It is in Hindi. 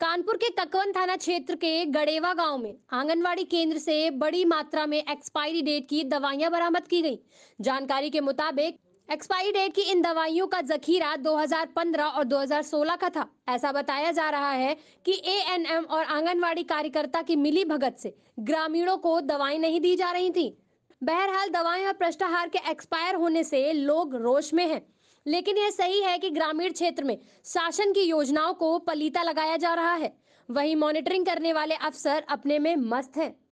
कानपुर के ककवन थाना क्षेत्र के गड़ेवा गांव में आंगनवाड़ी केंद्र से बड़ी मात्रा में एक्सपायरी डेट की दवाइयां बरामद की गई जानकारी के मुताबिक एक्सपायरी डेट की इन दवाइयों का जखीरा 2015 और 2016 का था ऐसा बताया जा रहा है कि एएनएम और आंगनवाड़ी कार्यकर्ता की मिली भगत से ग्रामीणों को दवाई नहीं दी जा रही थी बहरहाल दवाएं और प्रष्टाहार के एक्सपायर होने से लोग रोष में हैं लेकिन यह सही है कि ग्रामीण क्षेत्र में शासन की योजनाओं को पलीता लगाया जा रहा है वहीं मॉनिटरिंग करने वाले अफसर अपने में मस्त हैं